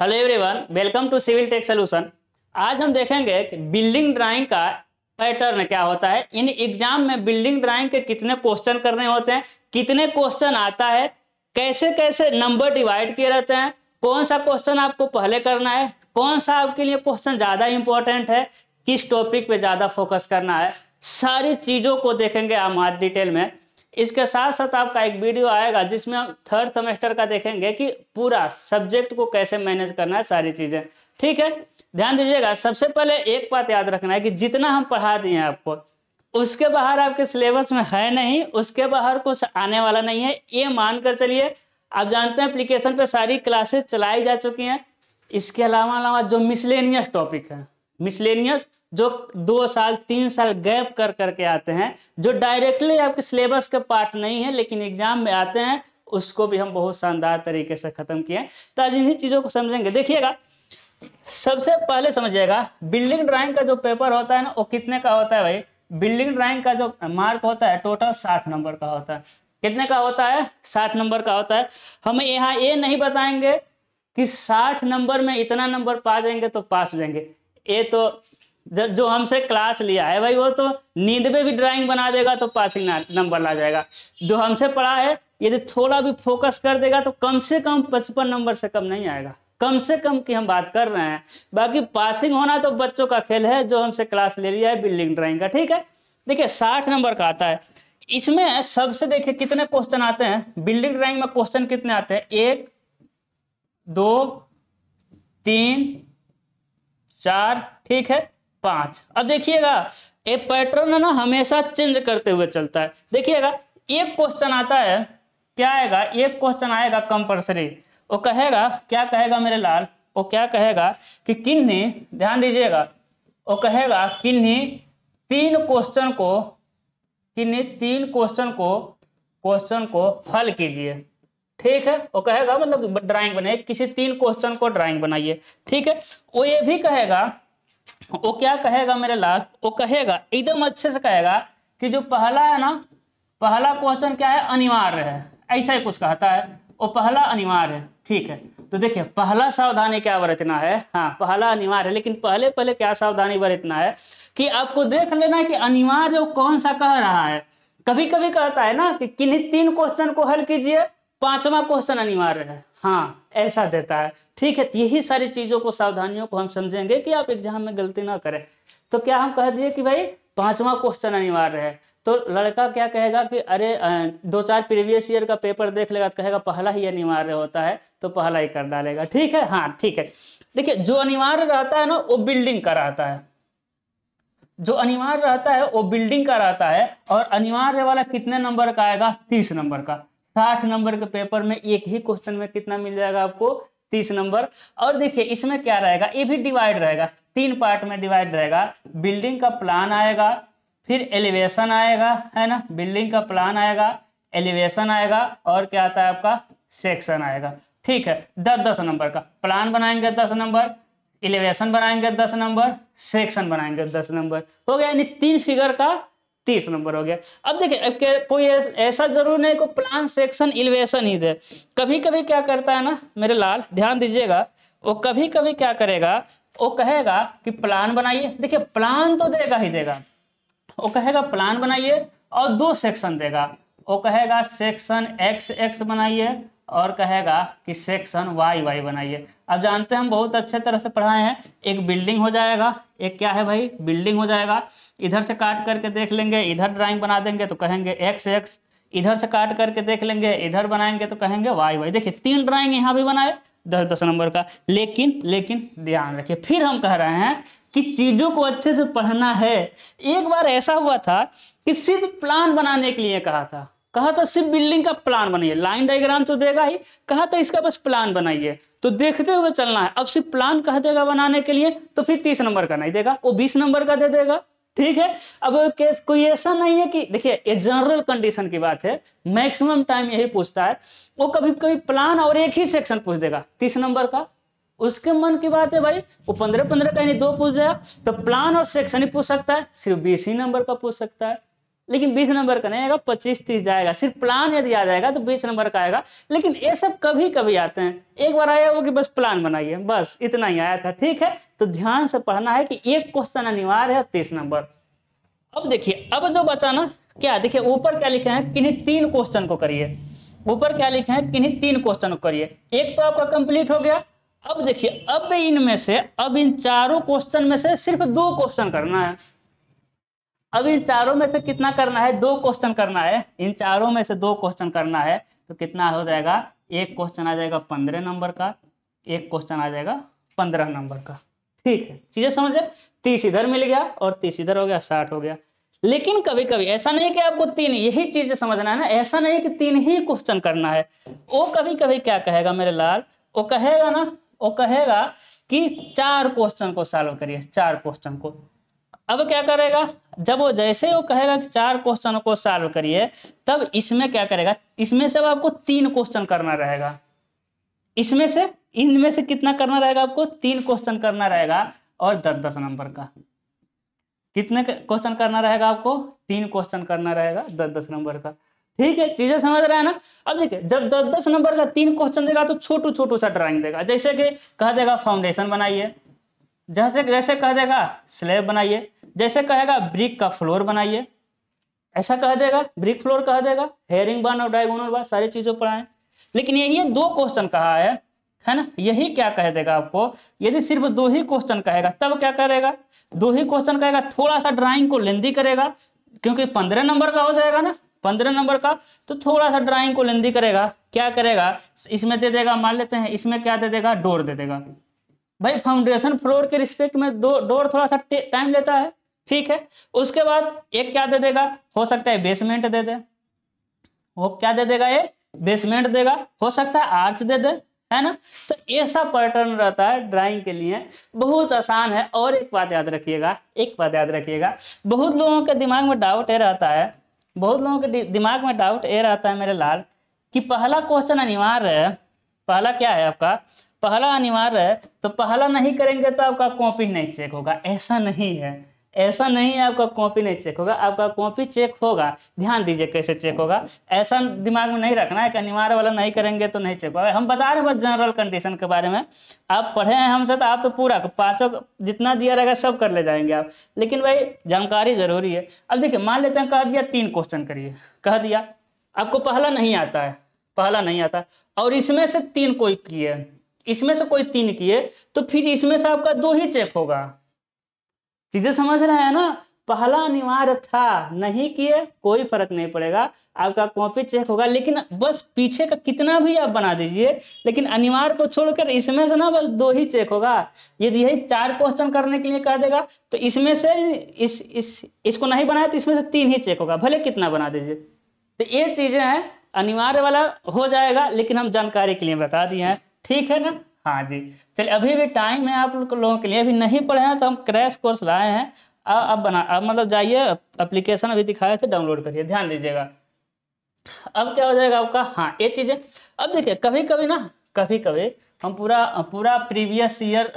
hello everyone welcome to civil tech solution आज हम देखेंगे कि बिल्डिंग ड्राइंग का पैटर्न क्या होता है इन एग्जाम में बिल्डिंग ड्राइंग के कितने क्वेश्चन करने होते हैं कितने क्वेश्चन आता है कैसे कैसे नंबर डिवाइड किए रहते हैं कौन सा क्वेश्चन आपको पहले करना है कौन सा आपके लिए क्वेश्चन ज़्यादा इंपॉर्टेंट है किस टॉपिक पे ज़्यादा फोकस करना है सारी चीज़ों को देखेंगे हम आज डिटेल में इसके साथ साथ आपका एक वीडियो आएगा जिसमें हम थर्ड सेमेस्टर का देखेंगे कि पूरा सब्जेक्ट को कैसे मैनेज करना है सारी चीज़ें ठीक है ध्यान दीजिएगा सबसे पहले एक बात याद रखना है कि जितना हम पढ़ा दिए हैं आपको उसके बाहर आपके सिलेबस में है नहीं उसके बाहर कुछ आने वाला नहीं है ये मानकर चलिए आप जानते हैं एप्लीकेशन पे सारी क्लासेस चलाई जा चुकी हैं इसके अलावा अलावा जो मिसलेनियस टॉपिक है मिसलेनियस जो दो साल तीन साल गैप कर करके आते हैं जो डायरेक्टली आपके सिलेबस के पार्ट नहीं है लेकिन एग्जाम में आते हैं उसको भी हम बहुत शानदार तरीके से ख़त्म किए तो आज इन्हीं चीज़ों को समझेंगे देखिएगा सबसे पहले समझिएगा बिल्डिंग ड्राइंग का जो पेपर होता है ना वो कितने का होता है भाई बिल्डिंग ड्राइंग का जो मार्क होता है टोटल साठ नंबर का होता है कितने का होता है साठ नंबर का होता है हम यहाँ ये नहीं बताएंगे कि साठ नंबर में इतना नंबर पा जाएंगे तो पास हो जाएंगे ये तो जो हमसे क्लास लिया है भाई वो तो नींद में भी ड्राइंग बना देगा तो पासिंग नंबर ला जाएगा जो हमसे पढ़ा है यदि थोड़ा भी फोकस कर देगा तो कम से कम पचपन नंबर से कम नहीं आएगा कम से कम की हम बात कर रहे हैं बाकी पासिंग होना तो बच्चों का खेल है जो हमसे क्लास ले लिया है बिल्डिंग ड्राइंग का ठीक है देखिए साठ नंबर का आता है इसमें सबसे देखिए कितने क्वेश्चन आते हैं बिल्डिंग ड्राइंग में क्वेश्चन कितने आते हैं एक दो तीन चार ठीक है पांच अब देखिएगा ये पैटर्न है ना हमेशा चेंज करते हुए चलता है देखिएगा एक क्वेश्चन आता है क्या आएगा एक क्वेश्चन आएगा कंपल्सरी वो कहेगा क्या कहेगा मेरे लाल वो क्या कहेगा कि किन्नी ध्यान दीजिएगा वो कहेगा किन्नी तीन क्वेश्चन को किन्नी तीन क्वेश्चन को क्वेश्चन को हल कीजिए ठीक है वो कहेगा मतलब ड्राइंग बनाइए किसी तीन क्वेश्चन को ड्राइंग बनाइए ठीक है वो ये भी कहेगा वो क्या कहेगा मेरे लास्ट वो कहेगा एकदम अच्छे से कहेगा कि जो पहला है ना पहला क्वेश्चन क्या है अनिवार्य है ऐसा ही कुछ कहता है वो पहला अनिवार्य है ठीक है तो देखिए पहला सावधानी क्या बरतना है हाँ पहला अनिवार्य है लेकिन पहले पहले क्या सावधानी बरतना है कि आपको देख लेना कि अनिवार्य कौन सा कह रहा है कभी कभी कहता है ना कि किन्हीं तीन क्वेश्चन को हल कीजिए पांचवा क्वेश्चन अनिवार्य है हाँ ऐसा देता है ठीक है यही सारी चीजों को सावधानियों को हम समझेंगे कि आप एग्जाम में गलती ना करें तो क्या हम कह दिए कि भाई पांचवा क्वेश्चन अनिवार्य है तो लड़का क्या कहेगा कि अरे दो चार प्रीवियस ईयर का पेपर देख लेगा तो कहेगा पहला ही अनिवार्य होता है तो पहला ही कर डालेगा ठीक है हाँ ठीक है देखिए जो अनिवार्य रहता है ना वो बिल्डिंग का रहता है जो अनिवार्य रहता है वो बिल्डिंग का रहता है और अनिवार्य वाला कितने नंबर का आएगा तीस नंबर का साठ नंबर के पेपर में एक ही क्वेश्चन में कितना मिल जाएगा आपको तीस नंबर और देखिए इसमें क्या रहेगा ये भी डिवाइड रहेगा तीन पार्ट में डिवाइड रहेगा बिल्डिंग का प्लान आएगा फिर एलिवेशन आएगा है ना बिल्डिंग का प्लान आएगा एलिवेशन आएगा और क्या आता है आपका सेक्शन आएगा ठीक है दस दस नंबर का प्लान बनाएंगे दस नंबर एलिवेशन बनाएंगे दस नंबर सेक्शन बनाएंगे दस नंबर हो गया यानी तीन फिगर का तीस नंबर हो गया अब देखिए कोई ऐसा जरूर नहीं को प्लान सेक्शन इलेवेशन ही दे कभी कभी क्या करता है ना मेरे लाल ध्यान दीजिएगा वो कभी कभी क्या करेगा वो कहेगा कि प्लान बनाइए देखिए प्लान तो देगा ही देगा वो कहेगा प्लान बनाइए और दो सेक्शन देगा वो कहेगा सेक्शन एक्स एक्स बनाइए और कहेगा कि सेक्शन वाई वाई बनाइए अब जानते हैं हम बहुत अच्छे तरह से पढ़ाए हैं एक बिल्डिंग हो जाएगा एक क्या है भाई बिल्डिंग हो जाएगा इधर से काट करके देख लेंगे इधर ड्राइंग बना देंगे तो कहेंगे एक्स एक्स इधर से काट करके देख लेंगे इधर बनाएंगे तो कहेंगे वाई वाई देखिए तीन ड्राइंग यहाँ भी बनाए दस दस नंबर का लेकिन लेकिन ध्यान रखिए फिर हम कह रहे हैं कि चीज़ों को अच्छे से पढ़ना है एक बार ऐसा हुआ था कि सिर्फ प्लान बनाने के लिए कहा था कहा था सिर्फ बिल्डिंग का प्लान बनाइए लाइन डायग्राम तो देगा ही कहा था इसका बस प्लान बनाइए तो देखते हुए चलना है अब सिर्फ प्लान कह देगा बनाने के लिए तो फिर तीस नंबर का नहीं देगा वो बीस नंबर का दे देगा ठीक है अब केस कोई ऐसा नहीं है कि देखिए ये जनरल कंडीशन की बात है मैक्सिमम टाइम यही पूछता है वो कभी कभी प्लान और एक ही सेक्शन पूछ देगा तीस नंबर का उसके मन की बात है भाई वो पंद्रह पंद्रह का यानी दो पूछ देगा तो प्लान और सेक्शन ही पूछ सकता है सिर्फ बीस ही नंबर का पूछ सकता है लेकिन बीस नंबर का नहीं आएगा पच्चीस तीस जाएगा सिर्फ प्लान यदि आ जाएगा तो बीस नंबर का आएगा लेकिन ये सब कभी कभी आते हैं एक बार आया वो कि बस प्लान बनाइए बस इतना ही आया था ठीक है तो ध्यान से पढ़ना है कि एक क्वेश्चन अनिवार्य है तीस नंबर अब देखिए अब जो बचा ना क्या देखिए ऊपर क्या लिखे हैं किन्हीं तीन क्वेश्चन को करिए ऊपर क्या लिखे हैं किन्हीं तीन क्वेश्चन को करिए एक तो आपका कंप्लीट हो गया अब देखिए अब इनमें से अब इन चारों क्वेश्चन में से सिर्फ दो क्वेश्चन करना है अब इन चारों में से कितना करना है दो क्वेश्चन करना है इन चारों में से दो क्वेश्चन करना है तो कितना हो जाएगा एक क्वेश्चन आ जाएगा पंद्रह नंबर का एक क्वेश्चन आ जाएगा पंद्रह नंबर का ठीक है चीजें समझे तीस इधर मिल गया और तीस इधर हो गया साठ हो गया लेकिन कभी कभी ऐसा नहीं कि आपको तीन यही चीजें समझना है ना ऐसा नहीं कि तीन ही क्वेश्चन करना है वो कभी कभी क्या कहेगा मेरे लाल वो कहेगा ना वो कहेगा कि चार क्वेश्चन को सॉल्व करिए चार क्वेश्चन को अब क्या करेगा जब वो जैसे वो कहेगा कि चार क्वेश्चन को सॉल्व करिए तब इसमें क्या करेगा इसमें से आपको तीन क्वेश्चन करना रहेगा इसमें से इनमें से कितना करना रहेगा आपको तीन क्वेश्चन करना रहेगा और दस दस नंबर का कितने क्वेश्चन करना रहेगा आपको तीन क्वेश्चन करना रहेगा दस दस नंबर का ठीक है चीजें समझ रहे हैं ना अब देखिए जब दस दस नंबर का तीन क्वेश्चन देगा तो छोटू छोटू सा ड्राइंग देगा जैसे कि कह देगा फाउंडेशन बनाइए जैसे जैसे कह देगा स्लेब बनाइए जैसे कहेगा ब्रिक का फ्लोर बनाइए ऐसा कह देगा ब्रिक फ्लोर कह देगा हेयरिंग बन और डायगोनल बन सारी चीज़ों पर आए लेकिन यही दो क्वेश्चन कहा है है ना यही क्या कह देगा आपको यदि सिर्फ दो ही क्वेश्चन कहेगा तब क्या करेगा दो ही क्वेश्चन कहेगा थोड़ा सा ड्राइंग को लेंदी करेगा क्योंकि पंद्रह नंबर का हो जाएगा ना पंद्रह नंबर का तो थोड़ा सा ड्राइंग को लेंदी करेगा क्या करेगा इसमें दे देगा मान लेते हैं इसमें क्या दे देगा डोर दे देगा भाई फाउंडेशन फ्लोर के रिस्पेक्ट में दो डोर थोड़ा सा टाइम लेता है ठीक है उसके बाद एक क्या दे देगा हो सकता है बेसमेंट दे दे वो क्या दे देगा ये बेसमेंट देगा हो सकता है आर्च दे दे है ना तो ऐसा पैटर्न रहता है ड्राइंग के लिए बहुत आसान है और एक बात याद रखिएगा एक बात याद रखिएगा बहुत लोगों के दिमाग में डाउट ये रहता है बहुत लोगों के दिमाग में डाउट ये रहता है मेरे लाल कि पहला क्वेश्चन अनिवार्य है पहला क्या है आपका पहला अनिवार्य है तो पहला नहीं करेंगे तो आपका कॉपी नहीं चेक होगा ऐसा नहीं है ऐसा नहीं है आपका कॉपी नहीं चेक होगा आपका कॉपी चेक होगा ध्यान दीजिए कैसे चेक होगा ऐसा दिमाग में नहीं रखना है कि अनिवार्य वाला नहीं करेंगे तो नहीं चेक होगा हम बता रहे हैं जनरल कंडीशन के बारे में आप पढ़े हैं हमसे तो आप तो पूरा पाँचों जितना दिया रहेगा सब कर ले जाएंगे आप लेकिन भाई जानकारी जरूरी है अब देखिए मान लेते हैं कह दिया तीन क्वेश्चन करिए कह दिया आपको पहला नहीं आता है पहला नहीं आता और इसमें से तीन कोई किए इसमें से कोई तीन किए तो फिर इसमें से आपका दो ही चेक होगा चीजें समझ रहे हैं ना पहला अनिवार्य था नहीं किए कोई फर्क नहीं पड़ेगा आपका कॉपी चेक होगा लेकिन बस पीछे का कितना भी आप बना दीजिए लेकिन अनिवार्य को छोड़कर इसमें से ना बस दो ही चेक होगा यदि यही चार क्वेश्चन करने के लिए कह देगा तो इसमें से इस इस इसको नहीं बनाया तो इसमें से तीन ही चेक होगा भले कितना बना दीजिए तो ये चीज़ें हैं अनिवार्य वाला हो जाएगा लेकिन हम जानकारी के लिए बता दिए हैं ठीक है ना हाँ जी चलिए अभी भी टाइम है आप लोगों के लिए अभी नहीं पढ़े हैं तो हम क्रैश कोर्स लाए हैं अब बना अब मतलब जाइए एप्लीकेशन अभी दिखाए थे डाउनलोड करिए ध्यान दीजिएगा अब क्या हो जाएगा आपका हाँ ये चीज़ें अब देखिए कभी कभी ना कभी कभी हम पूरा पूरा प्रीवियस ईयर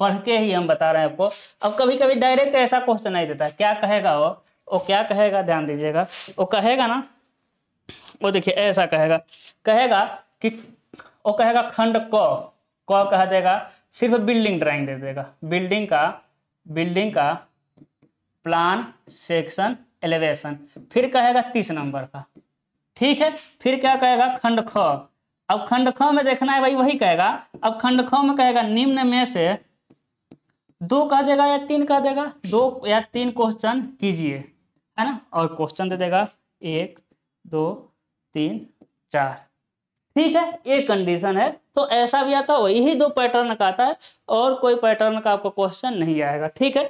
पढ़ के ही हम बता रहे हैं आपको अब कभी कभी डायरेक्ट ऐसा क्वेश्चन नहीं देता क्या कहेगा वो वो क्या कहेगा ध्यान दीजिएगा वो कहेगा ना वो देखिए ऐसा कहेगा कहेगा कि वो कहेगा खंड क कौ कहा जाएगा सिर्फ बिल्डिंग ड्राइंग दे देगा बिल्डिंग का बिल्डिंग का प्लान सेक्शन एलिवेशन फिर कहेगा तीस नंबर का ठीक है फिर क्या कहेगा खंड ख अब खंड ख में देखना है भाई वही कहेगा अब खंड ख में कहेगा निम्न में से दो कह देगा या तीन कह देगा दो या तीन क्वेश्चन कीजिए है ना और क्वेश्चन दे देगा एक दो तीन चार ठीक है ये कंडीशन है तो ऐसा भी आता है वही दो पैटर्न का आता है और कोई पैटर्न का आपका क्वेश्चन नहीं आएगा ठीक है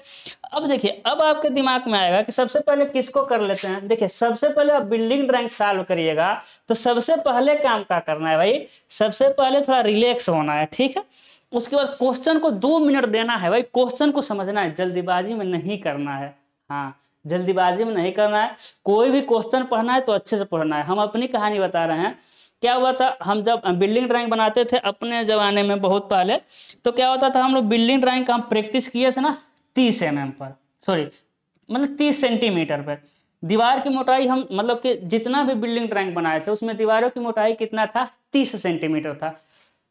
अब देखिए अब आपके दिमाग में आएगा कि सबसे पहले किसको कर लेते हैं देखिए सबसे पहले आप बिल्डिंग ड्राइंग सॉल्व करिएगा तो सबसे पहले काम का करना है भाई सबसे पहले थोड़ा रिलैक्स होना है ठीक है उसके बाद क्वेश्चन को दो मिनट देना है भाई क्वेश्चन को समझना है जल्दीबाजी में नहीं करना है हाँ जल्दीबाजी में नहीं करना है कोई भी क्वेश्चन पढ़ना है तो अच्छे से पढ़ना है हम अपनी कहानी बता रहे हैं क्या हुआ था हम जब बिल्डिंग ड्राइंग बनाते थे अपने ज़माने में बहुत पहले तो क्या होता था हम लोग बिल्डिंग ड्राइंग का हम प्रैक्टिस किए थे ना तीस एम एम पर सॉरी मतलब तीस सेंटीमीटर पर दीवार की मोटाई हम मतलब कि जितना भी बिल्डिंग ड्राइंग बनाए थे उसमें दीवारों की मोटाई कितना था तीस सेंटीमीटर था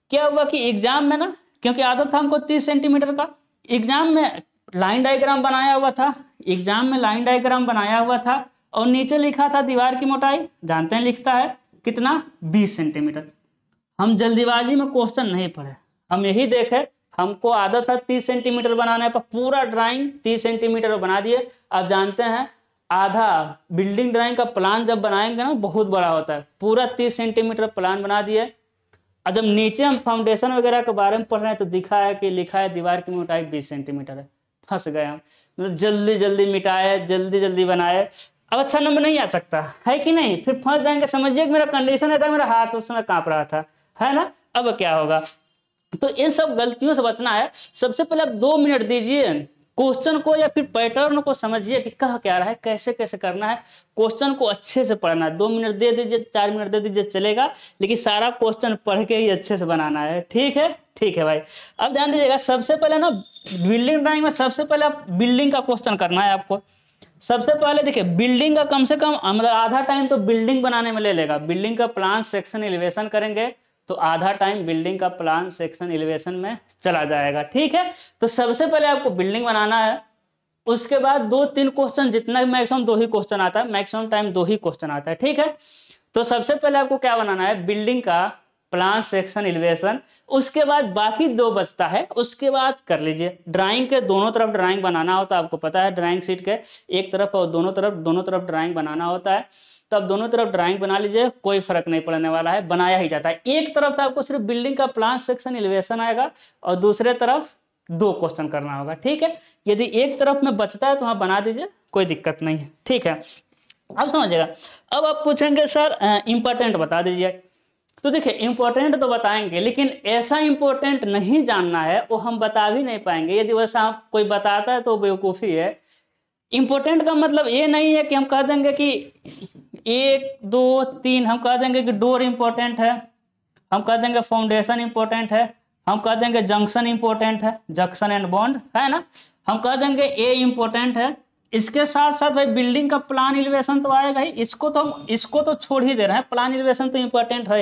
क्या हुआ कि एग्जाम में ना क्योंकि आदत था हमको तीस सेंटीमीटर का एग्जाम में लाइन डायग्राम बनाया हुआ था एग्जाम में लाइन डायग्राम बनाया हुआ था और नीचे लिखा था दीवार की मोटाई जानते हैं लिखता है कितना बीस सेंटीमीटर हम जल्दीबाजी में क्वेश्चन नहीं पढ़े हम यही देखे हमको आदत है तीस सेंटीमीटर बनाने पर पूरा ड्राइंग तीस सेंटीमीटर बना दिए आप जानते हैं आधा बिल्डिंग ड्राइंग का प्लान जब बनाएंगे ना बहुत बड़ा होता है पूरा तीस सेंटीमीटर प्लान बना दिए और जब नीचे हम फाउंडेशन वगैरह के बारे में पढ़ रहे हैं तो दिखा है कि लिखा है दीवार की मोटाई बीस सेंटीमीटर है फंस गए हम मतलब जल्दी जल्दी मिटाए जल्दी जल्दी बनाए अब अच्छा नंबर नहीं आ सकता है कि नहीं फिर फंस जाएंगे समझिए मेरा कंडीशन था तो मेरा हाथ उस समय कांप रहा था है ना अब क्या होगा तो इन सब गलतियों से बचना है सबसे पहले आप दो मिनट दीजिए क्वेश्चन को या फिर पैटर्न को समझिए कि कह क्या रहा है कैसे कैसे करना है क्वेश्चन को अच्छे से पढ़ना है दो मिनट दे दीजिए चार मिनट दे दीजिए चलेगा लेकिन सारा क्वेश्चन पढ़ के ही अच्छे से बनाना है ठीक है ठीक है भाई अब ध्यान दीजिएगा सबसे पहले ना बिल्डिंग ड्राइंग में सबसे पहले आप बिल्डिंग का क्वेश्चन करना है आपको सबसे पहले देखिए बिल्डिंग का कम से कम मतलब आधा टाइम तो बिल्डिंग बनाने में ले लेगा बिल्डिंग का प्लान सेक्शन एलिवेशन करेंगे तो आधा टाइम बिल्डिंग का प्लान सेक्शन एलिवेशन में चला जाएगा ठीक है तो सबसे पहले आपको बिल्डिंग बनाना है उसके बाद दो तीन क्वेश्चन जितना मैक्सिमम दो ही क्वेश्चन आता है मैक्सिमम टाइम दो ही क्वेश्चन आता है ठीक है तो सबसे पहले आपको क्या बनाना है बिल्डिंग का प्लान सेक्शन एलिवेशन उसके बाद बाकी दो बचता है उसके बाद कर लीजिए ड्राइंग के दोनों तरफ ड्राइंग बनाना होता है आपको पता है ड्राइंग सीट के एक तरफ और दोनों तरफ दोनों तरफ ड्राइंग बनाना होता है तो आप दोनों तरफ ड्राइंग बना लीजिए कोई फर्क नहीं पड़ने वाला है बनाया ही जाता है एक तरफ तो आपको सिर्फ बिल्डिंग का प्लान सेक्शन एलिवेशन आएगा और दूसरे तरफ दो क्वेश्चन करना होगा ठीक है यदि एक तरफ में बचता है तो वहां बना दीजिए कोई दिक्कत नहीं है ठीक है अब समझिएगा अब आप पूछेंगे सर इंपॉर्टेंट बता दीजिए तो देखिए इंपॉर्टेंट तो बताएंगे लेकिन ऐसा इंपॉर्टेंट नहीं जानना है वो हम बता भी नहीं पाएंगे यदि वैसा आप कोई बताता है तो बेवकूफ़ी है इंपॉर्टेंट का मतलब ये नहीं है कि हम कह देंगे कि एक दो तीन हम कह देंगे कि डोर इम्पोर्टेंट है हम कह देंगे फाउंडेशन इम्पोर्टेंट है हम कह देंगे जंक्शन इम्पोर्टेंट है जंक्शन एंड बॉन्ड है ना हम कह देंगे ए इम्पोर्टेंट है इसके साथ साथ भाई बिल्डिंग का प्लान एलिवेशन तो आएगा ही इसको तो हम इसको तो छोड़ ही दे रहे हैं प्लान एलिवेशन तो इम्पोर्टेंट है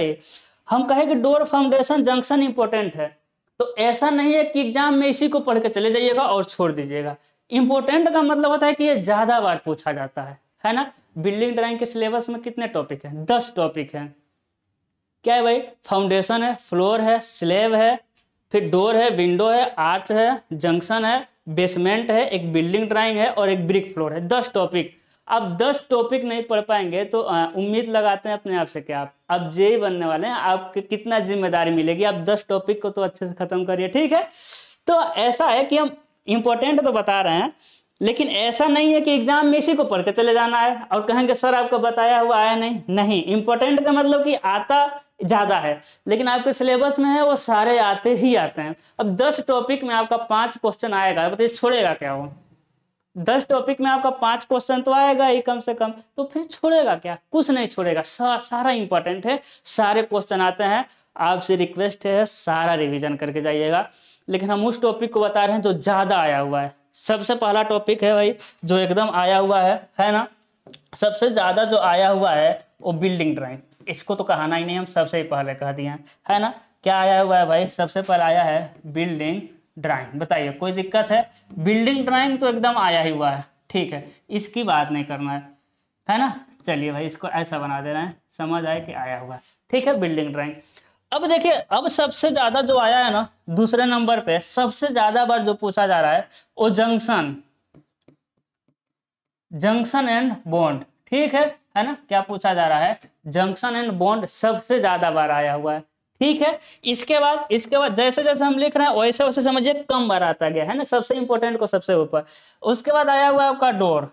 हम कहें कि डोर फाउंडेशन जंक्शन इंपॉर्टेंट है तो ऐसा नहीं है कि एग्जाम में इसी को पढ़ के चले जाइएगा और छोड़ दीजिएगा इम्पोर्टेंट का मतलब होता है कि ये ज्यादा बार पूछा जाता है है ना बिल्डिंग ड्राइंग के सिलेबस में कितने टॉपिक हैं दस टॉपिक हैं क्या है भाई फाउंडेशन है फ्लोर है स्लेब है फिर डोर है विंडो है आर्च है जंक्शन है बेसमेंट है एक बिल्डिंग ड्राइंग है और एक ब्रिक फ्लोर है दस टॉपिक अब दस टॉपिक नहीं पढ़ पाएंगे तो उम्मीद लगाते हैं अपने आप से क्या आप अब जे बनने वाले हैं आपके कितना जिम्मेदारी मिलेगी आप दस टॉपिक को तो अच्छे से खत्म करिए ठीक है तो ऐसा है कि हम इंपॉर्टेंट तो बता रहे हैं लेकिन ऐसा नहीं है कि एग्जाम में इसी को पढ़ के चले जाना है और कहेंगे सर आपको बताया हुआ आया नहीं नहीं इंपॉर्टेंट का मतलब कि आता ज़्यादा है लेकिन आपके सिलेबस में है वो सारे आते ही आते हैं अब दस टॉपिक में आपका पांच क्वेश्चन आएगा बताइए छोड़ेगा क्या वो दस टॉपिक में आपका पांच क्वेश्चन तो आएगा ही कम से कम तो फिर छोड़ेगा क्या कुछ नहीं छोड़ेगा सा, सारा इंपॉर्टेंट है सारे क्वेश्चन आते हैं आपसे रिक्वेस्ट है सारा रिविजन करके जाइएगा लेकिन हम उस टॉपिक को बता रहे हैं जो ज़्यादा आया हुआ है सबसे पहला टॉपिक है भाई जो एकदम आया हुआ है है ना सबसे ज़्यादा जो आया हुआ है वो बिल्डिंग ड्राइंग इसको तो कहना ही नहीं हम सबसे पहले कह दिए है ना क्या आया हुआ है भाई सबसे पहले आया है बिल्डिंग ड्राइंग बताइए कोई दिक्कत है बिल्डिंग ड्राइंग तो एकदम आया ही हुआ है ठीक है इसकी बात नहीं करना है है ना चलिए भाई इसको ऐसा बना देना है समझ आए कि आया हुआ है ठीक है बिल्डिंग ड्राइंग अब देखिए अब सबसे ज्यादा जो आया है ना दूसरे नंबर पे सबसे ज्यादा बार जो पूछा जा रहा है वो जंक्शन जंक्शन एंड बॉन्ड ठीक है है ना क्या पूछा जा रहा है जंक्शन एंड बॉन्ड सबसे ज्यादा बार आया हुआ है ठीक है इसके बाद इसके बाद जैसे जैसे हम लिख रहे हैं वैसे वैसे समझिए कम बार आता गया है ना सबसे इंपोर्टेंट को सबसे ऊपर उसके बाद आया हुआ आपका डोर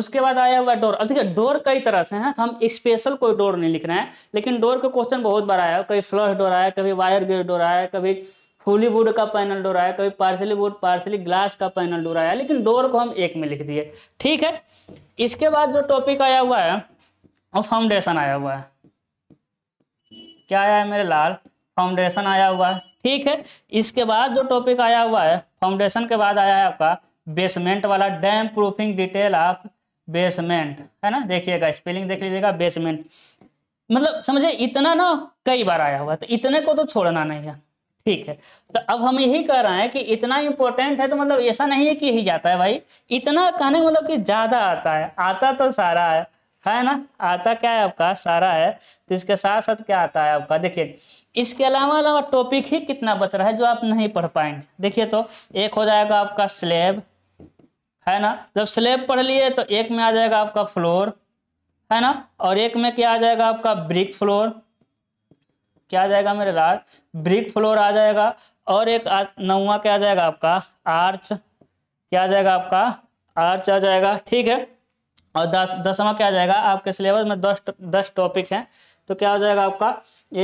उसके बाद आया हुआ डोर अब देखिए डोर कई तरह से है हम स्पेशल कोई डोर नहीं लिख रहे हैं लेकिन डोर का क्वेश्चन बहुत बार आया कभी फ्लश डोर आया कभी वायर गेट डोर आया कभी फुली वुड का पैनल डोर आया कभी पार्सली वुड पार्सली ग्लास का पैनल डोर आया लेकिन डोर को हम एक में लिख दिए ठीक है इसके बाद जो टॉपिक आया हुआ है वो फाउंडेशन आया हुआ है क्या आया है मेरे लाल फाउंडेशन आया हुआ है ठीक है इसके बाद जो टॉपिक आया हुआ है फाउंडेशन के बाद आया है आपका बेसमेंट वाला damp proofing detail of basement है ना देखिएगा स्पेलिंग देख लीजिएगा बेसमेंट मतलब समझे इतना ना कई बार आया हुआ तो इतने को तो छोड़ना नहीं है ठीक है तो अब हम यही कह रहे हैं कि इतना इंपॉर्टेंट है तो मतलब ऐसा नहीं है कि यही जाता है भाई इतना कहने का मतलब कि ज़्यादा आता है आता तो सारा है है ना आता क्या है आपका सारा है तो इसके साथ साथ क्या आता है आपका देखिए इसके अलावा अलावा टॉपिक ही कितना बच रहा है जो आप नहीं पढ़ पाएंगे देखिए तो एक हो जाएगा आपका स्लेब है ना जब स्लेब पढ़ लिए तो एक में आ जाएगा आपका फ्लोर है ना और एक में क्या आ जाएगा आपका ब्रिक फ्लोर क्या आ जाएगा मेरे लाल ब्रिक फ्लोर आ जाएगा और एक नवा क्या आ जाएगा आपका आर्च क्या आ जाएगा आपका आर्च आ जाएगा ठीक है और दस दसवा क्या आ जाएगा आपके सिलेबस में दस दस टॉपिक हैं तो क्या हो जाएगा आपका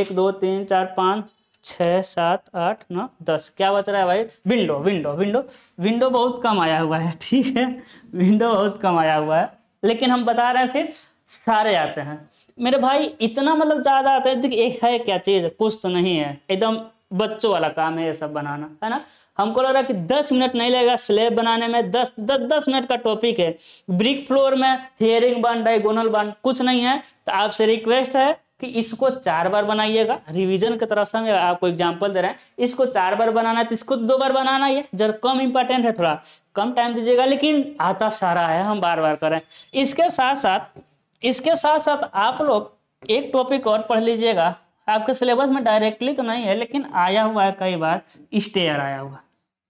एक दो तीन चार पाँच छः सात आठ नौ दस क्या बच रहा है भाई विंडो विंडो विंडो विंडो बहुत कम आया हुआ है ठीक है विंडो बहुत कम आया हुआ है लेकिन हम बता रहे हैं फिर सारे आते हैं मेरे भाई इतना मतलब ज़्यादा आता है देखिए है क्या चीज़ कुछ तो नहीं है एकदम बच्चों वाला काम है ये सब बनाना है ना हमको लग रहा है कि दस मिनट नहीं लगेगा स्लेब बनाने में दस दस दस मिनट का टॉपिक है ब्रिक फ्लोर में हेयरिंग बन डायगोनल बन कुछ नहीं है तो आपसे रिक्वेस्ट है कि इसको चार बार बनाइएगा रिवीजन की तरफ से आपको एग्जांपल दे रहे हैं इसको चार बार बनाना है तो इसको दो बार बनाना ही है जरा कम इंपॉर्टेंट है थोड़ा कम टाइम दीजिएगा लेकिन आता सारा है हम बार बार करें इसके साथ साथ इसके साथ साथ आप लोग एक टॉपिक और पढ़ लीजिएगा आपके सिलेबस में डायरेक्टली तो नहीं है लेकिन आया हुआ है कई बार स्टेयर आया हुआ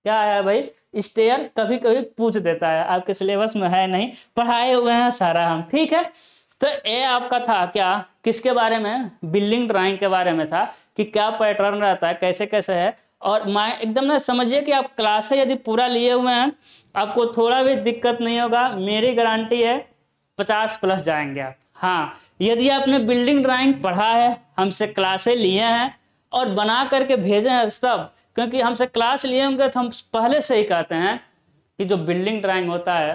क्या आया है भाई स्टेयर कभी कभी पूछ देता है आपके सिलेबस में है नहीं पढ़ाए हुए हैं सारा हम ठीक है तो ए आपका था क्या किसके बारे में बिल्डिंग ड्राइंग के बारे में था कि क्या पैटर्न रहता है कैसे कैसे है और माँ एकदम ना समझिए कि आप क्लासे यदि पूरा लिए हुए हैं आपको थोड़ा भी दिक्कत नहीं होगा मेरी गारंटी है पचास प्लस जाएंगे आप हाँ यदि आपने बिल्डिंग ड्राइंग पढ़ा है हमसे क्लासे लिए हैं और बना करके भेजे हैं सब क्योंकि हमसे क्लास लिए होंगे तो हम पहले से ही कहते हैं कि जो बिल्डिंग ड्राइंग होता है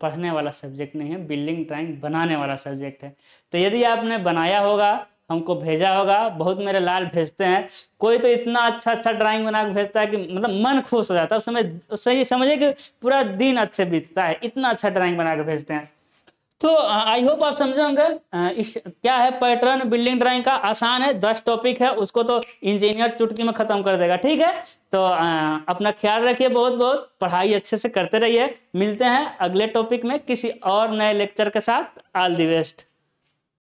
पढ़ने वाला सब्जेक्ट नहीं है बिल्डिंग ड्राइंग बनाने वाला सब्जेक्ट है तो यदि आपने बनाया होगा हमको भेजा होगा बहुत मेरे लाल भेजते हैं कोई तो इतना अच्छा अच्छा ड्राइंग बना के भेजता है कि मतलब मन खुश हो जाता है उस समय सही समझे कि पूरा दिन अच्छे बीतता है इतना अच्छा ड्राइंग बना के भेजते हैं तो आई होप आप समझे होंगे इस क्या है पैटर्न बिल्डिंग ड्राइंग का आसान है दस टॉपिक है उसको तो इंजीनियर चुटकी में खत्म कर देगा ठीक है तो आ, अपना ख्याल रखिए बहुत बहुत पढ़ाई अच्छे से करते रहिए मिलते हैं अगले टॉपिक में किसी और नए लेक्चर के साथ ऑल दी बेस्ट